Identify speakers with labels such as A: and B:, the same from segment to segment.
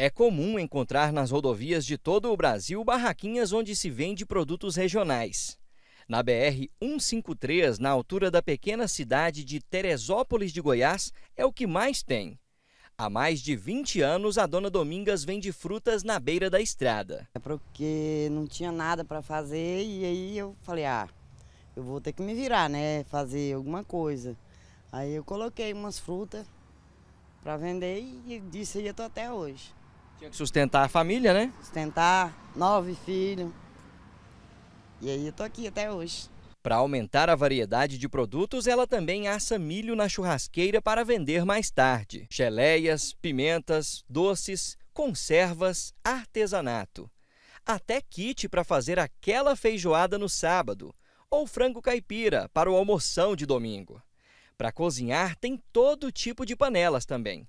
A: É comum encontrar nas rodovias de todo o Brasil barraquinhas onde se vende produtos regionais. Na BR 153, na altura da pequena cidade de Teresópolis de Goiás, é o que mais tem. Há mais de 20 anos, a dona Domingas vende frutas na beira da estrada.
B: É porque não tinha nada para fazer e aí eu falei: ah, eu vou ter que me virar, né? Fazer alguma coisa. Aí eu coloquei umas frutas para vender e disso aí eu tô até hoje. Tinha que sustentar a família, né? Sustentar nove filhos.
A: E aí eu tô aqui até hoje. Para aumentar a variedade de produtos, ela também assa milho na churrasqueira para vender mais tarde. Geleias, pimentas, doces, conservas, artesanato. Até kit para fazer aquela feijoada no sábado, ou frango caipira para o almoção de domingo. Para cozinhar, tem todo tipo de panelas também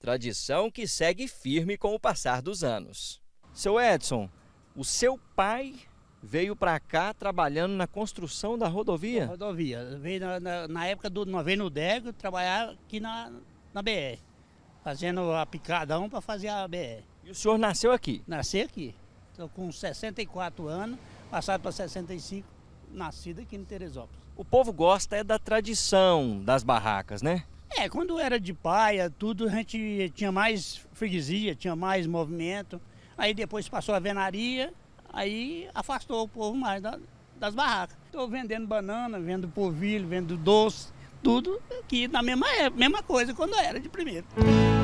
A: tradição que segue firme com o passar dos anos. Seu Edson, o seu pai veio para cá trabalhando na construção da rodovia? rodovia. Veio na, na, na, época
C: do noveno Dego trabalhar aqui na, na BR, fazendo a picadão para fazer a BR. E o
A: senhor nasceu aqui?
C: Nasci aqui. Estou com 64 anos, passado para 65, nascido aqui em Teresópolis.
A: O povo gosta é da tradição das barracas, né?
C: É, quando era de paia, tudo, a gente tinha mais freguesia, tinha mais movimento. Aí depois passou a venaria, aí afastou o povo mais da, das barracas. Estou vendendo banana, vendo polvilho, vendo doce, tudo que na mesma, época, mesma coisa quando era de primeiro.